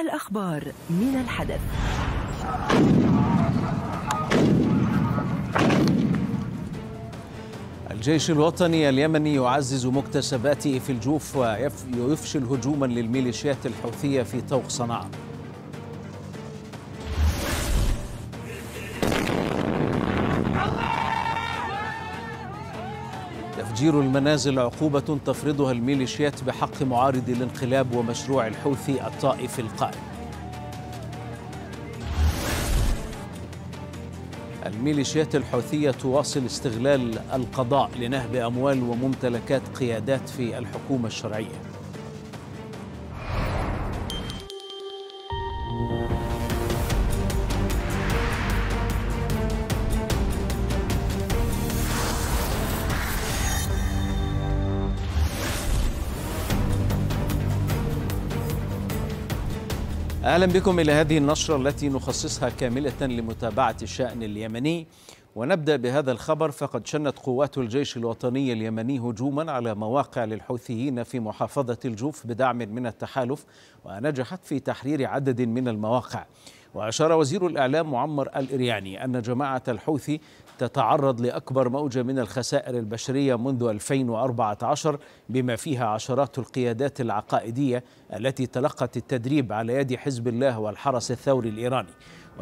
الأخبار من الحدث الجيش الوطني اليمني يعزز مكتسباته في الجوف ويفشل هجوما للميليشيات الحوثية في طوق صنعاء تهجير المنازل عقوبة تفرضها الميليشيات بحق معارضي الانقلاب ومشروع الحوثي الطائفي القائم. الميليشيات الحوثية تواصل استغلال القضاء لنهب أموال وممتلكات قيادات في الحكومة الشرعية. أهلا بكم إلى هذه النشرة التي نخصصها كاملة لمتابعة الشأن اليمني ونبدأ بهذا الخبر فقد شنت قوات الجيش الوطني اليمني هجوما على مواقع للحوثيين في محافظة الجوف بدعم من التحالف ونجحت في تحرير عدد من المواقع وأشار وزير الإعلام معمر الإرياني أن جماعة الحوثي تتعرض لأكبر موجة من الخسائر البشرية منذ 2014 بما فيها عشرات القيادات العقائدية التي تلقت التدريب على يد حزب الله والحرس الثوري الإيراني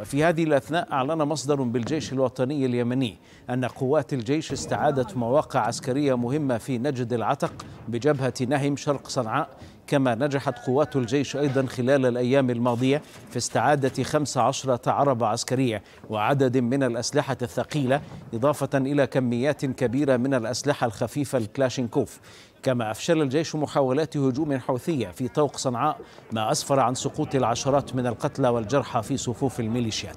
وفي هذه الأثناء أعلن مصدر بالجيش الوطني اليمني أن قوات الجيش استعادت مواقع عسكرية مهمة في نجد العتق بجبهة نهم شرق صنعاء كما نجحت قوات الجيش أيضا خلال الأيام الماضية في استعادة 15 عربة عسكرية وعدد من الأسلحة الثقيلة إضافة إلى كميات كبيرة من الأسلحة الخفيفة الكلاشينكوف كما أفشل الجيش محاولات هجوم حوثية في طوق صنعاء ما أسفر عن سقوط العشرات من القتلى والجرحى في صفوف الميليشيات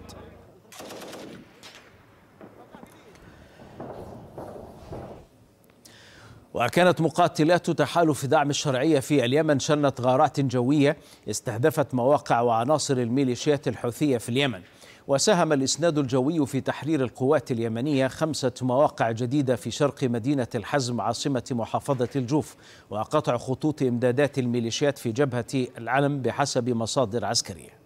وكانت مقاتلات تحالف دعم الشرعية في اليمن شنت غارات جوية استهدفت مواقع وعناصر الميليشيات الحوثية في اليمن وساهم الإسناد الجوي في تحرير القوات اليمنية خمسة مواقع جديدة في شرق مدينة الحزم عاصمة محافظة الجوف وقطع خطوط إمدادات الميليشيات في جبهة العلم بحسب مصادر عسكريه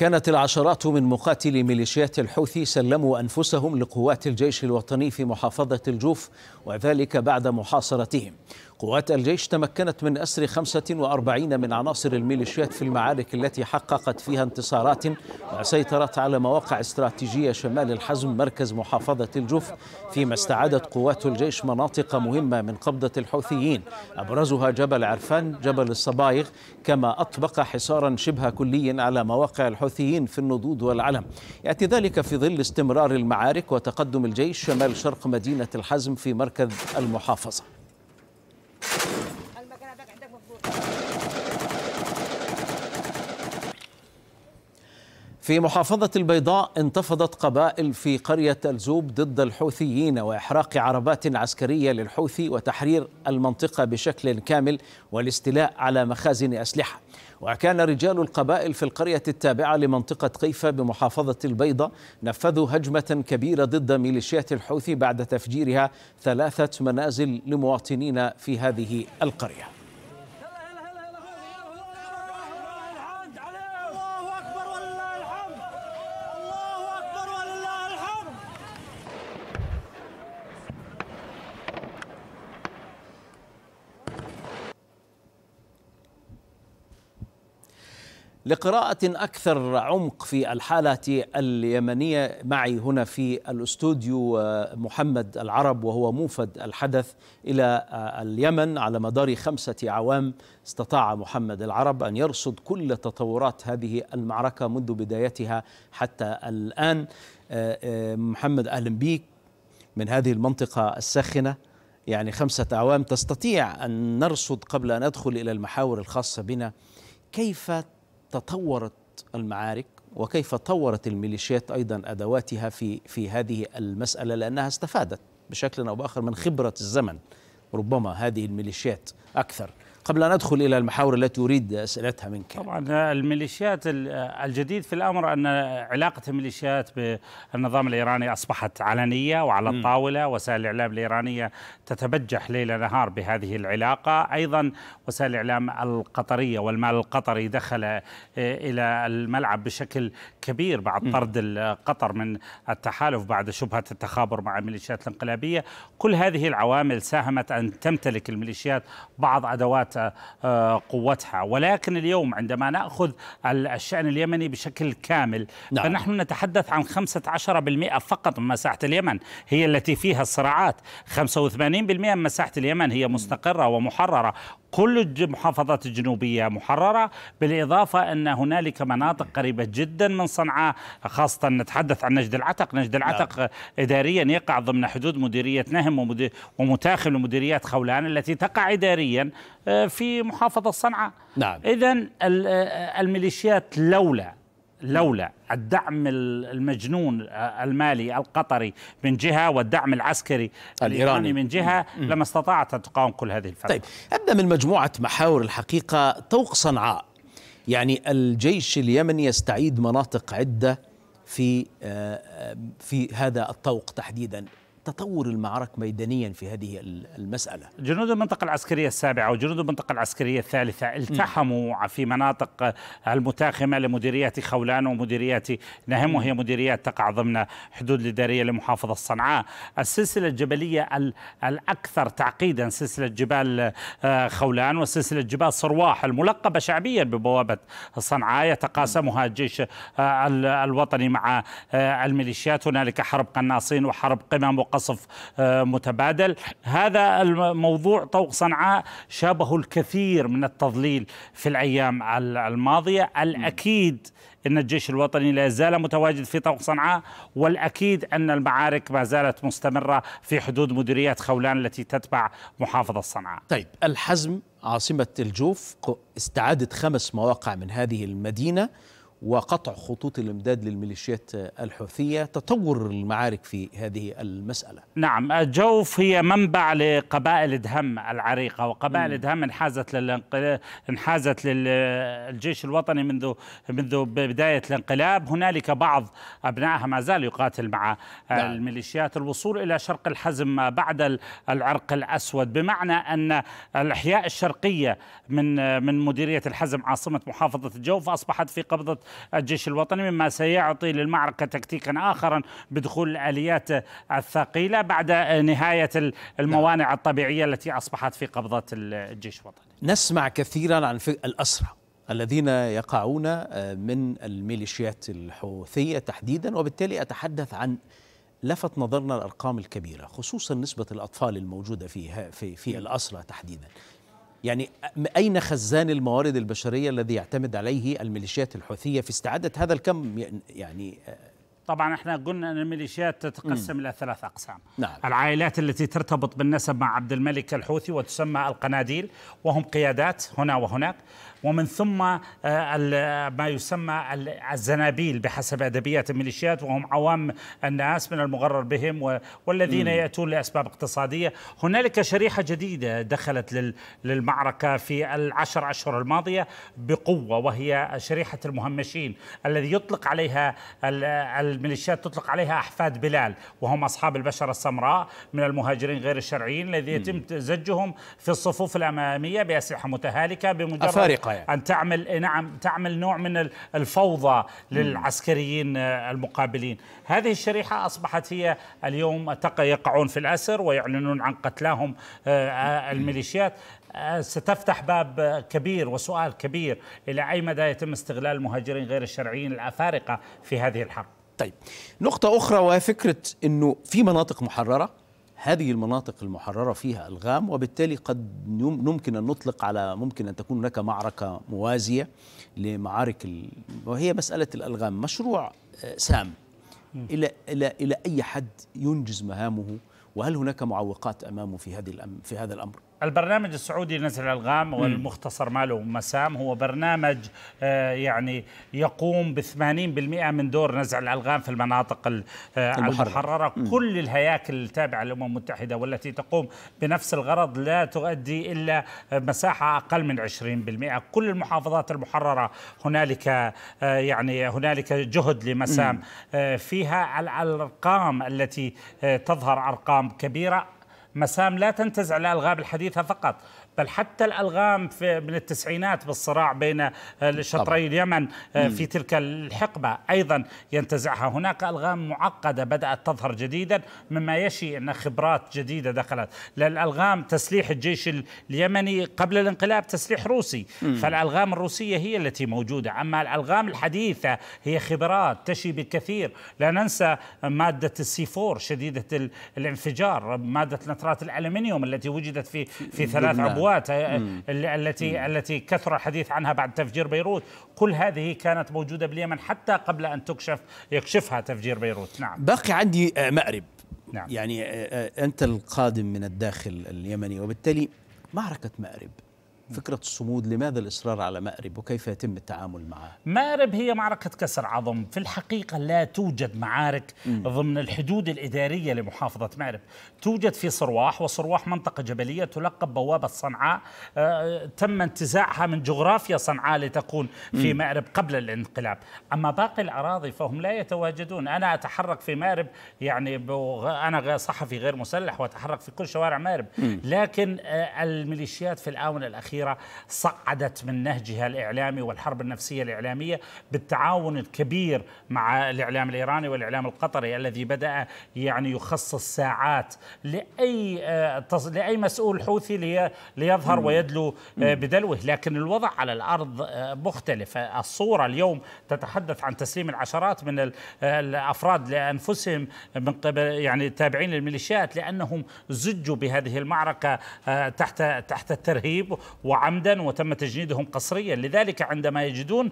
وكانت العشرات من مقاتلي ميليشيات الحوثي سلموا أنفسهم لقوات الجيش الوطني في محافظة الجوف وذلك بعد محاصرتهم قوات الجيش تمكنت من أسر 45 من عناصر الميليشيات في المعارك التي حققت فيها انتصارات وسيطرت على مواقع استراتيجية شمال الحزم مركز محافظة الجوف فيما استعادت قوات الجيش مناطق مهمة من قبضة الحوثيين أبرزها جبل عرفان جبل الصبايغ كما أطبق حصارا شبه كلي على مواقع الحوثيين في النضود والعلم يأتي ذلك في ظل استمرار المعارك وتقدم الجيش شمال شرق مدينة الحزم في مركز المحافظة في محافظة البيضاء انتفضت قبائل في قرية الزوب ضد الحوثيين وإحراق عربات عسكرية للحوثي وتحرير المنطقة بشكل كامل والاستيلاء على مخازن أسلحة وكان رجال القبائل في القرية التابعة لمنطقة قيفة بمحافظة البيضاء نفذوا هجمة كبيرة ضد ميليشيات الحوثي بعد تفجيرها ثلاثة منازل لمواطنين في هذه القرية لقراءة أكثر عمق في الحالة اليمنية معي هنا في الأستوديو آه، محمد العرب وهو موفد الحدث إلى آه، اليمن على مدار خمسة عوام استطاع محمد العرب أن يرصد كل تطورات هذه المعركة منذ بدايتها حتى الآن آه، محمد أهلا بك من هذه المنطقة الساخنة يعني خمسة أعوام تستطيع أن نرصد قبل أن أدخل إلى المحاور الخاصة بنا كيف تطورت المعارك وكيف طورت الميليشيات ايضا ادواتها في في هذه المساله لانها استفادت بشكل او باخر من خبره الزمن ربما هذه الميليشيات اكثر قبل أن أدخل إلى المحاور التي أريد أسئلتها منك طبعا الميليشيات الجديد في الأمر أن علاقة الميليشيات بالنظام الإيراني أصبحت علنية وعلى الطاولة وسائل الإعلام الإيرانية تتبجح ليل نهار بهذه العلاقة أيضا وسائل الإعلام القطرية والمال القطري دخل آه، إلى الملعب بشكل كبير بعد طرد قطر من التحالف بعد شبهة التخابر مع الميليشيات الانقلابية كل هذه العوامل ساهمت أن تمتلك الميليشيات بعض أدوات ذات آه، قوتها ولكن اليوم عندما نأخذ الشأن اليمني بشكل كامل نعم. فنحن نتحدث عن 15% فقط من مساحة اليمن هي التي فيها الصراعات 85% من مساحة اليمن هي مستقرة ومحررة كل المحافظات الجنوبية محررة بالإضافة أن هنالك مناطق قريبة جدا من صنعاء خاصة نتحدث عن نجد العتق نجد نعم. العتق لا. إداريا يقع ضمن حدود مديرية نهم ومتاخل ومديريات خولان التي تقع إداريا آه، في محافظة صنعاء نعم. إذا آه، الميليشيات لولا لولا الدعم المجنون آه، المالي القطري من جهه والدعم العسكري الايراني, من جهه لما استطاعت ان تقاوم كل هذه الفتره. طيب ابدا من مجموعه محاور الحقيقه طوق صنعاء يعني الجيش اليمني يستعيد مناطق عده في آه، آه، في هذا الطوق تحديدا تطور المعارك ميدانيا في هذه المسألة جنود المنطقة العسكرية السابعة وجنود المنطقة العسكرية الثالثة التحموا م. في مناطق المتاخمة لمديرية خولان ومديرية نهم وهي مديريات تقع ضمن حدود الإدارية لمحافظة صنعاء السلسلة الجبلية الأكثر تعقيدا سلسلة جبال آه، خولان وسلسلة جبال صرواح الملقبة شعبيا ببوابة صنعاء يتقاسمها الجيش آه، الوطني مع آه، الميليشيات هنالك حرب قناصين وحرب قمم وقصف آه، متبادل هذا الموضوع طوق صنعاء شابه الكثير من التضليل في الأيام الماضية الأكيد ان الجيش الوطني لا زال متواجد في طوق صنعاء والاكيد ان المعارك ما زالت مستمره في حدود مديريات خولان التي تتبع محافظه صنعاء. طيب الحزم عاصمه الجوف استعادت خمس مواقع من هذه المدينه وقطع خطوط الامداد للميليشيات الحوثيه تطور المعارك في هذه المساله نعم الجوف هي منبع لقبائل دهم العريقه وقبائل دهم انحازت للانقل... انحازت للجيش الوطني منذ منذ بدايه الانقلاب هنالك بعض ابنائها ما زال يقاتل مع نعم. الميليشيات الوصول الى شرق الحزم بعد العرق الاسود بمعنى ان الاحياء الشرقيه من من مديريه الحزم عاصمه محافظه الجوف اصبحت في قبضه الجيش الوطني مما سيعطي للمعركة تكتيكا آخرا بدخول الآليات الثقيلة بعد نهاية نعم. الموانع الطبيعية التي أصبحت في قبضة الجيش الوطني نسمع كثيرا عن الأسرى الذين يقعون آه، من الميليشيات الحوثية تحديدا وبالتالي أتحدث عن لفت نظرنا الأرقام الكبيرة خصوصا نسبة الأطفال الموجودة فيها في, في الأسرة تحديدا يعني أين خزان الموارد البشرية الذي يعتمد عليه الميليشيات الحوثية في استعادة هذا الكم يعني آه، طبعا احنا قلنا ان الميليشيات تتقسم الى ثلاث اقسام نعم. العائلات التي ترتبط بالنسب مع عبد الملك الحوثي وتسمى القناديل وهم قيادات هنا وهناك ومن ثم آه، ما يسمى الزنابيل بحسب أدبيات الميليشيات وهم عوام الناس من المغرر بهم والذين م. يأتون لأسباب اقتصادية هنالك شريحة جديدة دخلت للمعركة في العشر أشهر الماضية بقوة وهي شريحة المهمشين الذي يطلق عليها الميليشيات تطلق عليها أحفاد بلال وهم أصحاب البشرة السمراء من المهاجرين غير الشرعيين الذي يتم زجهم في الصفوف الأمامية بأسلحة متهالكة بمجرد أفارقة يعني. ان تعمل إيه نعم تعمل نوع من الفوضى للعسكريين آه، المقابلين هذه الشريحه اصبحت هي اليوم يقعون في الاسر ويعلنون عن قتلاهم آه، آه، الميليشيات ستفتح باب كبير وسؤال كبير الى اي مدى يتم استغلال المهاجرين غير الشرعيين الافارقه في هذه الحرب طيب نقطه اخرى وفكره انه في مناطق محرره هذه المناطق المحررة فيها ألغام وبالتالي قد ممكن أن نطلق على ممكن أن تكون هناك معركة موازية لمعارك ال... وهي مسألة الألغام مشروع آه، سام إلى إلى إلى أي حد ينجز مهامه وهل هناك معوقات أمامه في هذه في هذا الأمر؟ البرنامج السعودي لنزع الالغام والمختصر ماله مسام هو برنامج آه، يعني يقوم ب 80% من دور نزع الالغام في المناطق آه، المحرره كل الهياكل التابعه للامم المتحده والتي تقوم بنفس الغرض لا تؤدي الا مساحه اقل من 20% كل المحافظات المحرره هنالك آه، يعني هنالك جهد لمسام فيها الارقام التي تظهر ارقام كبيره مسام لا تنتزع الألغاب الحديثة فقط بل حتى الألغام في من التسعينات بالصراع بين آه، شطري اليمن آه، في تلك الحقبة أيضا ينتزعها هناك ألغام معقدة بدأت تظهر جديدا مما يشي أن خبرات جديدة دخلت للألغام تسليح الجيش اليمني قبل الانقلاب تسليح روسي فالألغام الروسية هي التي موجودة أما الألغام الحديثة هي خبرات تشي بالكثير لا ننسى مادة السي 4 شديدة الانفجار مادة نترات الألمنيوم التي وجدت في في ثلاث ابواب القوات آه، التي التي كثر الحديث عنها بعد تفجير بيروت كل هذه كانت موجودة باليمن حتى قبل أن تكشف يكشفها تفجير بيروت نعم باقي عندي آه، مأرب نعم. يعني آه، أنت القادم من الداخل اليمني وبالتالي معركة مأرب فكرة الصمود لماذا الإصرار على مأرب وكيف يتم التعامل معه مأرب هي معركة كسر عظم في الحقيقة لا توجد معارك م. ضمن الحدود الإدارية لمحافظة مأرب توجد في صرواح وصرواح منطقة جبلية تلقب بوابة صنعاء آه، تم انتزاعها من جغرافيا صنعاء لتكون في مأرب قبل الانقلاب أما باقي الأراضي فهم لا يتواجدون أنا أتحرك في مأرب يعني أنا صحفي غير مسلح وأتحرك في كل شوارع مأرب م. لكن آه، الميليشيات في الآونة الأخيرة الأخيرة صعدت من نهجها الإعلامي والحرب النفسية الإعلامية بالتعاون الكبير مع الإعلام الإيراني والإعلام القطري الذي بدأ يعني يخصص ساعات لأي آه، لأي مسؤول حوثي ليظهر ويدلو آه، بدلوه لكن الوضع على الأرض آه، مختلف الصورة اليوم تتحدث عن تسليم العشرات من الأفراد لأنفسهم من قبل يعني تابعين للميليشيات لأنهم زجوا بهذه المعركة تحت تحت الترهيب وعمدا وتم تجنيدهم قسريا لذلك عندما يجدون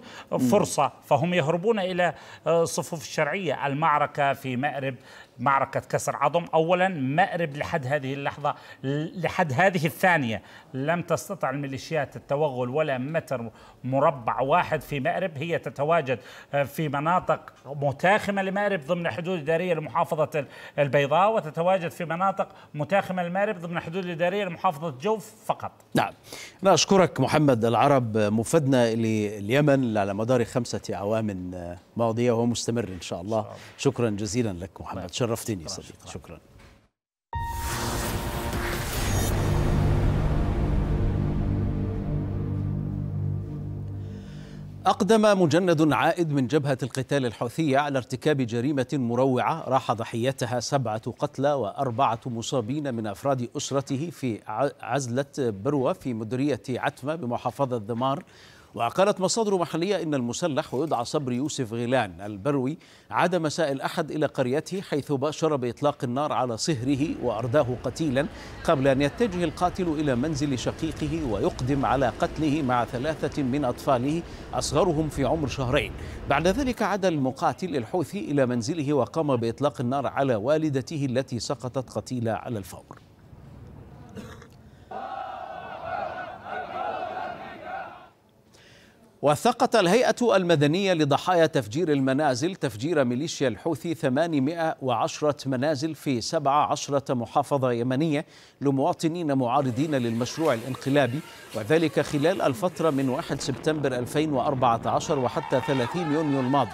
فرصة فهم يهربون إلى آه، صفوف الشرعية المعركة في مأرب معركة كسر عظم أولا مأرب لحد هذه اللحظة لحد هذه الثانية لم تستطع الميليشيات التوغل ولا متر مربع واحد في مأرب هي تتواجد في مناطق متاخمة لمأرب ضمن حدود إدارية لمحافظة البيضاء وتتواجد في مناطق متاخمة لمأرب ضمن حدود الإدارية لمحافظة جوف فقط نعم أنا أشكرك محمد العرب مفدنا لليمن على مدار خمسة أعوام ماضية ومستمر إن شاء الله شكرا جزيلا لك محمد نعم. شكرا شرفتني صديقي شكرا أقدم مجند عائد من جبهة القتال الحوثية على ارتكاب جريمة مروعة راح ضحيتها سبعة قتلى وأربعة مصابين من أفراد أسرته في عزلة بروة في مديرية عتمة بمحافظة ذمار وقالت مصادر محلية إن المسلح ويدعى صبري يوسف غيلان البروي عاد مساء الأحد إلى قريته حيث باشر بإطلاق النار على صهره وأرداه قتيلا قبل أن يتجه القاتل إلى منزل شقيقه ويقدم على قتله مع ثلاثة من أطفاله أصغرهم في عمر شهرين بعد ذلك عاد المقاتل الحوثي إلى منزله وقام بإطلاق النار على والدته التي سقطت قتيلة على الفور وثقت الهيئة المدنية لضحايا تفجير المنازل تفجير ميليشيا الحوثي 810 منازل في 17 محافظة يمنية لمواطنين معارضين للمشروع الانقلابي وذلك خلال الفترة من 1 سبتمبر 2014 وحتى 30 يونيو الماضي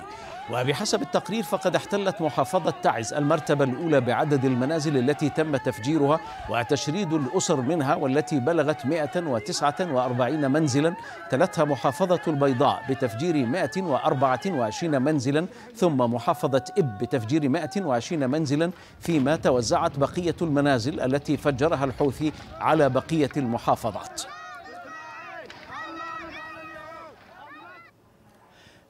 وبحسب التقرير فقد احتلت محافظة تعز المرتبة الأولى بعدد المنازل التي تم تفجيرها وتشريد الأسر منها والتي بلغت 149 منزلا تلتها محافظة البيضاء بتفجير 124 منزلا ثم محافظة إب بتفجير 120 منزلا فيما توزعت بقية المنازل التي فجرها الحوثي على بقية المحافظات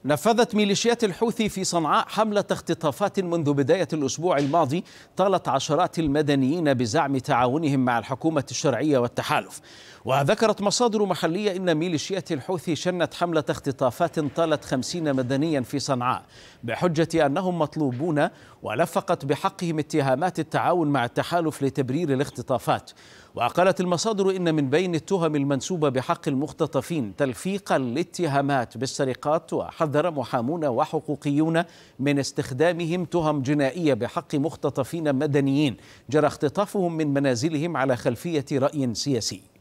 نفذت ميليشيات الحوثي في صنعاء حملة اختطافات منذ بداية الأسبوع الماضي طالت عشرات المدنيين بزعم تعاونهم مع الحكومة الشرعية والتحالف وذكرت مصادر محلية إن ميليشيات الحوثي شنت حملة اختطافات طالت خمسين مدنيا في صنعاء بحجة أنهم مطلوبون ولفقت بحقهم اتهامات التعاون مع التحالف لتبرير الاختطافات وقالت المصادر إن من بين التهم المنسوبة بحق المختطفين تلفيق الاتهامات بالسرقات وحذر محامون وحقوقيون من استخدامهم تهم جنائية بحق مختطفين مدنيين جرى اختطافهم من منازلهم على خلفية رأي سياسي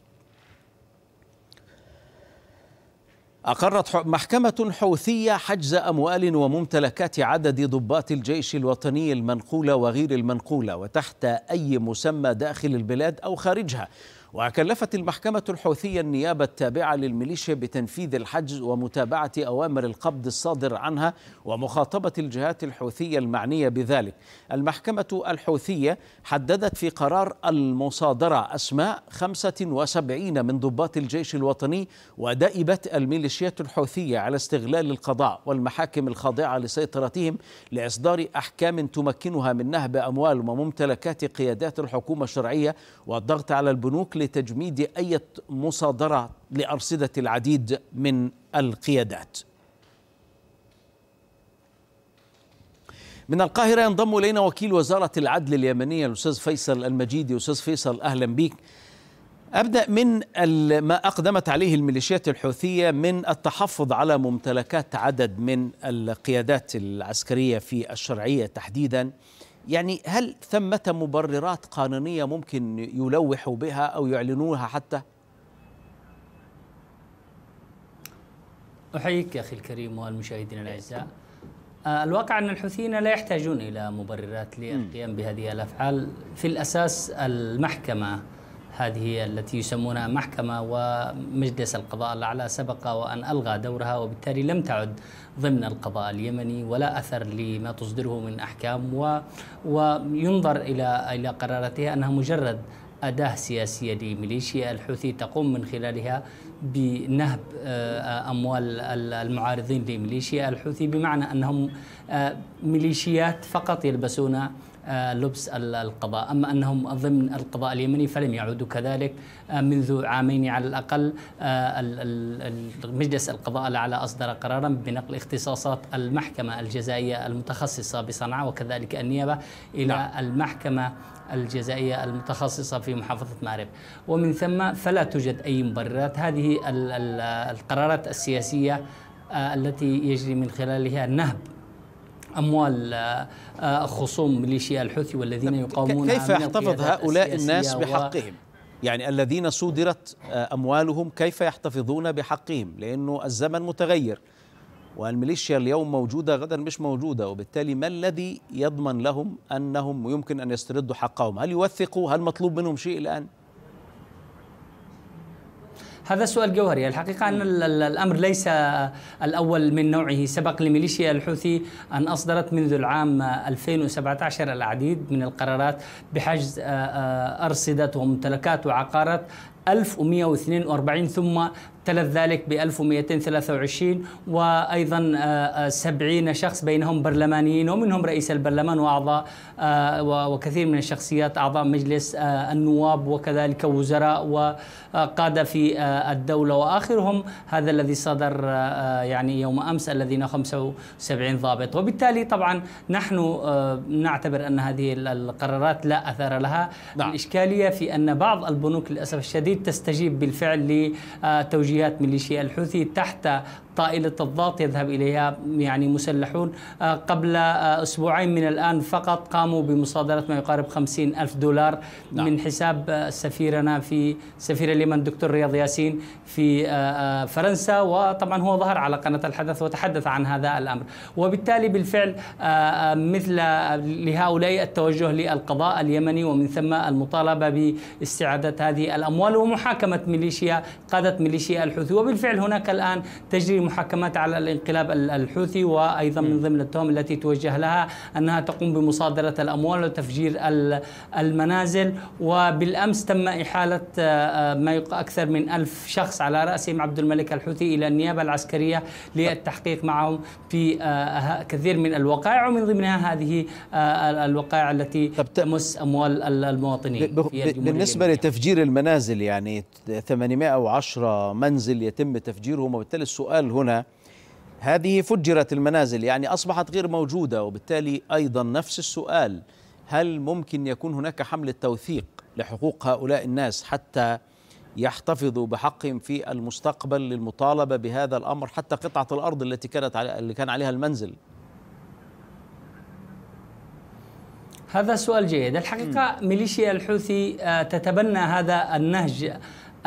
أقرت محكمة حوثية حجز أموال وممتلكات عدد ضباط الجيش الوطني المنقولة وغير المنقولة وتحت أي مسمى داخل البلاد أو خارجها وكلفت المحكمة الحوثية النيابة التابعة للميليشيا بتنفيذ الحجز ومتابعة أوامر القبض الصادر عنها ومخاطبة الجهات الحوثية المعنية بذلك. المحكمة الحوثية حددت في قرار المصادرة أسماء 75 من ضباط الجيش الوطني ودأبت الميليشيات الحوثية على استغلال القضاء والمحاكم الخاضعة لسيطرتهم لإصدار أحكام تمكنها من نهب أموال وممتلكات قيادات الحكومة الشرعية والضغط على البنوك لتجميد أي مصادرة لأرصدة العديد من القيادات من القاهرة ينضم إلينا وكيل وزارة العدل اليمنية الأستاذ فيصل المجيدي أستاذ فيصل أهلا بك أبدأ من ما أقدمت عليه الميليشيات الحوثية من التحفظ على ممتلكات عدد من القيادات العسكرية في الشرعية تحديداً يعني هل ثمة مبررات قانونية ممكن يلوحوا بها أو يعلنوها حتى؟ أحييك يا أخي الكريم والمشاهدين الأعزاء آه، الواقع أن الحوثيين لا يحتاجون إلى مبررات للقيام بهذه الأفعال في الأساس المحكمة هذه التي يسمونها محكمة ومجلس القضاء الأعلى سبق وأن ألغى دورها وبالتالي لم تعد ضمن القضاء اليمني ولا أثر لما تصدره من أحكام و وينظر إلى إلى قراراتها أنها مجرد أداة سياسية لميليشيا الحوثي تقوم من خلالها بنهب آه، أموال المعارضين لميليشيا الحوثي بمعنى أنهم آه، ميليشيات فقط يلبسون آه، لبس القضاء أما أنهم ضمن القضاء اليمني فلم يعودوا كذلك آه، منذ عامين على الأقل آه، مجلس القضاء الأعلى أصدر قرارا بنقل اختصاصات المحكمة الجزائية المتخصصة بصنعاء وكذلك النيابة إلى نعم. المحكمة الجزائية المتخصصة في محافظة مأرب ومن ثم فلا توجد أي مبررات هذه القرارات السياسية التي يجري من خلالها النهب اموال آه، آه، خصوم ميليشيا الحوثي والذين يقاومون كيف يحتفظ هؤلاء الناس بحقهم؟ يعني الذين صودرت آه، اموالهم كيف يحتفظون بحقهم؟ لانه الزمن متغير والميليشيا اليوم موجوده غدا مش موجوده وبالتالي ما الذي يضمن لهم انهم يمكن ان يستردوا حقهم؟ هل يوثقوا؟ هل مطلوب منهم شيء الان؟ هذا سؤال جوهري الحقيقة أن الأمر ليس الأول من نوعه سبق لميليشيا الحوثي أن أصدرت منذ العام 2017 العديد من القرارات بحجز آه، آه، أرصدة وممتلكات وعقارات 1142 ثم تلت ذلك ب 1223 وايضا 70 آه، آه، شخص بينهم برلمانيين ومنهم رئيس البرلمان واعضاء آه، وكثير من الشخصيات اعضاء مجلس النواب وكذلك وزراء وقاده في الدوله واخرهم هذا الذي صدر يعني يوم امس الذين 75 ضابط وبالتالي طبعا نحن نعتبر ان هذه القرارات لا اثر لها نعم. الاشكاليه في ان بعض البنوك للاسف الشديد تستجيب بالفعل لتوجيه جهات ميليشيا الحوثي تحت طائلة الضغط يذهب إليها يعني مسلحون آه، قبل آه، أسبوعين من الآن فقط قاموا بمصادرة ما يقارب خمسين ألف دولار نعم. من حساب آه، سفيرنا في سفير اليمن دكتور رياض ياسين في فرنسا وطبعا هو ظهر على قناة الحدث وتحدث عن هذا الأمر وبالتالي بالفعل مثل لهؤلاء التوجه للقضاء اليمني ومن ثم المطالبة باستعادة هذه الأموال ومحاكمة ميليشيا قادة ميليشيا الحوثي وبالفعل هناك الآن تجري محاكمات على الانقلاب الحوثي وأيضا من ضمن التهم التي توجه لها أنها تقوم بمصادرة الأموال وتفجير المنازل وبالأمس تم إحالة آه، آه، ما أكثر من ألف شخص على رأسهم عبد الملك الحوثي إلى النيابة العسكرية للتحقيق معهم في آه، كثير من الوقائع ومن ضمنها هذه الوقائع التي تمس أموال المواطنين بالنسبة لتفجير المنازل يعني 810 منزل منزل يتم تفجيرهم وبالتالي السؤال هنا هذه فجرت المنازل يعني أصبحت غير موجودة وبالتالي أيضا نفس السؤال هل ممكن يكون هناك حملة توثيق لحقوق هؤلاء الناس حتى يحتفظوا بحقهم في المستقبل للمطالبة بهذا الأمر حتى قطعة الأرض التي كانت على اللي كان عليها المنزل هذا سؤال جيد الحقيقة ميليشيا الحوثي آه، تتبنى هذا النهج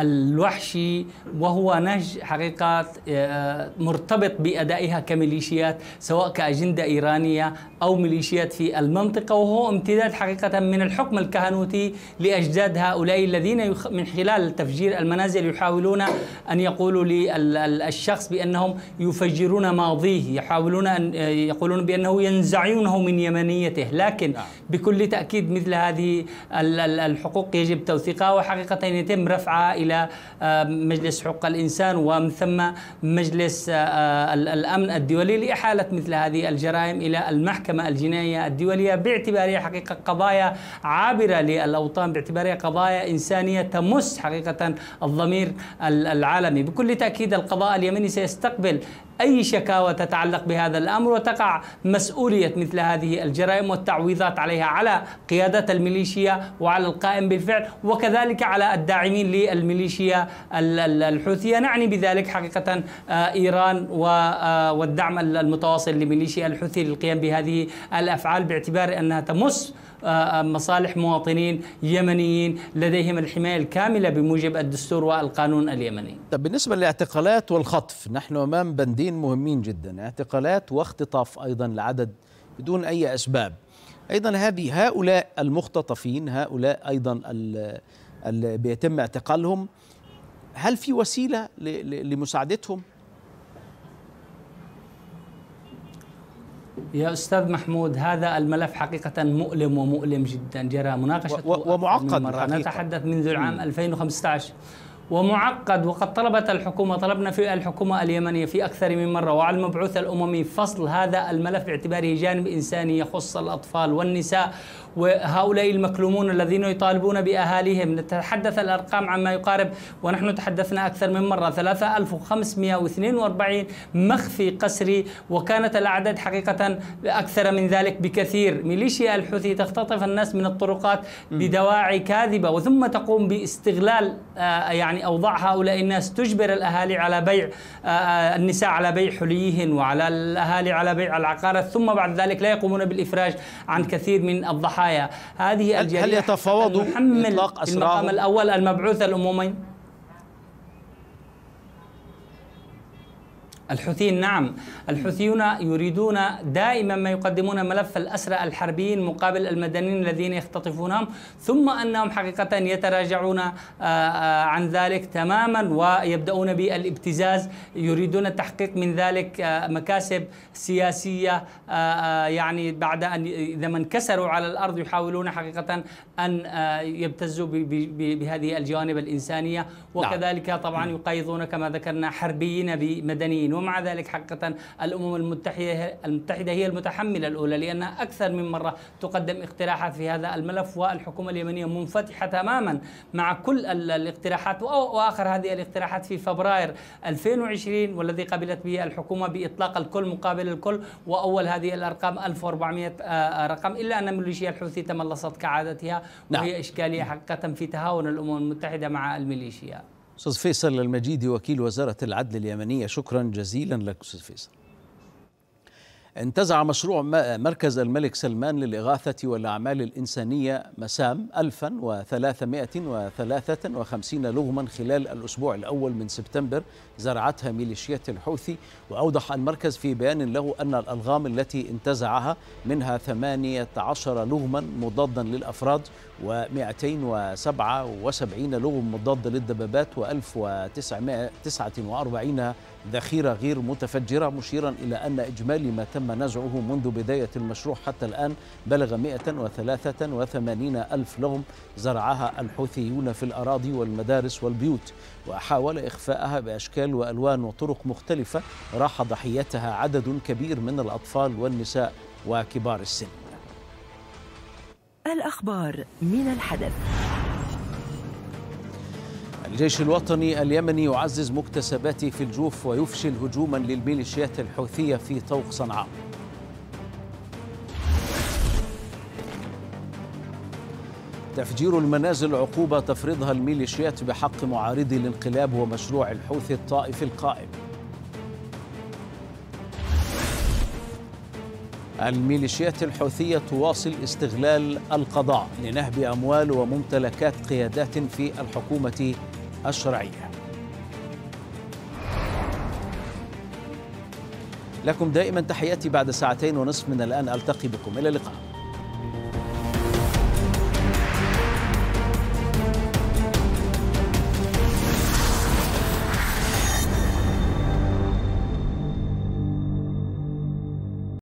الوحشي وهو نهج حقيقة آه، آه، مرتبط بأدائها كميليشيات سواء كأجندة إيرانية أو ميليشيات في المنطقة وهو امتداد حقيقة من الحكم الكهنوتي لأجداد هؤلاء الذين من خلال تفجير المنازل يحاولون أن يقولوا للشخص بأنهم يفجرون ماضيه يحاولون أن آه، يقولون بأنه ينزعونه من يمنيته لكن نعم. بكل تأكيد مثل هذه الحقوق يجب توثيقها وحقيقة يتم رفعها إلى الى آه، مجلس حقوق الانسان ومن ثم مجلس آه، الامن الدولي لاحاله مثل هذه الجرائم الى المحكمه الجنائيه الدوليه باعتبارها حقيقه قضايا عابره للاوطان باعتبارها قضايا انسانيه تمس حقيقه الضمير العالمي بكل تاكيد القضاء اليمني سيستقبل أي شكاوى تتعلق بهذا الأمر وتقع مسؤولية مثل هذه الجرائم والتعويضات عليها على قيادات الميليشيا وعلى القائم بالفعل وكذلك على الداعمين للميليشيا الحوثية نعني بذلك حقيقة آه، إيران آه، والدعم المتواصل لميليشيا الحوثي للقيام بهذه الأفعال باعتبار أنها تمس مصالح مواطنين يمنيين لديهم الحماية الكاملة بموجب الدستور والقانون اليمني طب بالنسبة للاعتقالات والخطف نحن أمام بندين مهمين جدا اعتقالات واختطاف أيضا لعدد بدون أي أسباب أيضا هذه هؤلاء المختطفين هؤلاء أيضا اللي بيتم اعتقالهم هل في وسيلة لمساعدتهم يا استاذ محمود هذا الملف حقيقه مؤلم ومؤلم جدا جرى مناقشه ومعقد من مرة. نتحدث منذ العام 2015 ومعقد وقد طلبت الحكومه طلبنا في الحكومه اليمنيه في اكثر من مره وعلى المبعوث الاممي فصل هذا الملف باعتباره جانب انساني يخص الاطفال والنساء وهؤلاء المكلومون الذين يطالبون بأهاليهم نتحدث الأرقام عما يقارب ونحن تحدثنا أكثر من مرة 3542 مخفي قسري وكانت الأعداد حقيقة أكثر من ذلك بكثير ميليشيا الحوثي تختطف الناس من الطرقات بدواعي كاذبة وثم تقوم باستغلال آه، يعني أوضاع هؤلاء الناس تجبر الأهالي على بيع آه، النساء على بيع حليهن وعلى الأهالي على بيع العقارات ثم بعد ذلك لا يقومون بالإفراج عن كثير من الضحايا الضحايا هذه الجريحة هل يتفاوض إطلاق أسرار المقام الأول المبعوث الأممين الحوثيين نعم الحوثيون يريدون دائما ما يقدمون ملف الأسرى الحربيين مقابل المدنيين الذين يختطفونهم ثم أنهم حقيقة يتراجعون آه، آه، عن ذلك تماما ويبدأون بالابتزاز يريدون تحقيق من ذلك آه، مكاسب سياسية يعني بعد أن إذا ما انكسروا على الأرض يحاولون حقيقة أن آه، يبتزوا بهذه الجوانب الإنسانية نعم. وكذلك طبعا يقيضون كما ذكرنا حربيين بمدنيين ومع ذلك حقيقة الأمم المتحدة المتحدة هي المتحملة الأولى لأنها أكثر من مرة تقدم اقتراحات في هذا الملف والحكومة اليمنية منفتحة تماما مع كل الاقتراحات وآخر هذه الاقتراحات في فبراير 2020 والذي قبلت به الحكومة بإطلاق الكل مقابل الكل وأول هذه الأرقام 1400 آه، آه، رقم إلا أن الميليشيا الحوثي تملصت كعادتها نعم. وهي إشكالية حقيقة في تهاون الأمم المتحدة مع الميليشيا أستاذ فيصل المجيدي وكيل وزارة العدل اليمنية شكرا جزيلا لك أستاذ فيصل انتزع مشروع مركز الملك سلمان للإغاثة والأعمال الإنسانية مسام 1353 لغما خلال الأسبوع الأول من سبتمبر زرعتها ميليشيات الحوثي وأوضح المركز في بيان له أن الألغام التي انتزعها منها 18 لغما مضادا للأفراد و277 لغم مضاد للدبابات و1949 ذخيرة غير متفجرة مشيرا إلى أن إجمالي ما تم نزعه منذ بداية المشروع حتى الآن بلغ 183 ألف لغم زرعها الحوثيون في الأراضي والمدارس والبيوت وحاول إخفاءها بأشكال وألوان وطرق مختلفة راح ضحيتها عدد كبير من الأطفال والنساء وكبار السن الأخبار من الحدث الجيش الوطني اليمني يعزز مكتسباته في الجوف ويفشل هجوما للميليشيات الحوثية في طوق صنعاء تفجير المنازل عقوبة تفرضها الميليشيات بحق معارضي الانقلاب ومشروع الحوثي الطائفي القائم الميليشيات الحوثية تواصل استغلال القضاء لنهب أموال وممتلكات قيادات في الحكومة الشرعية لكم دائما تحياتي بعد ساعتين ونصف من الآن ألتقي بكم إلى اللقاء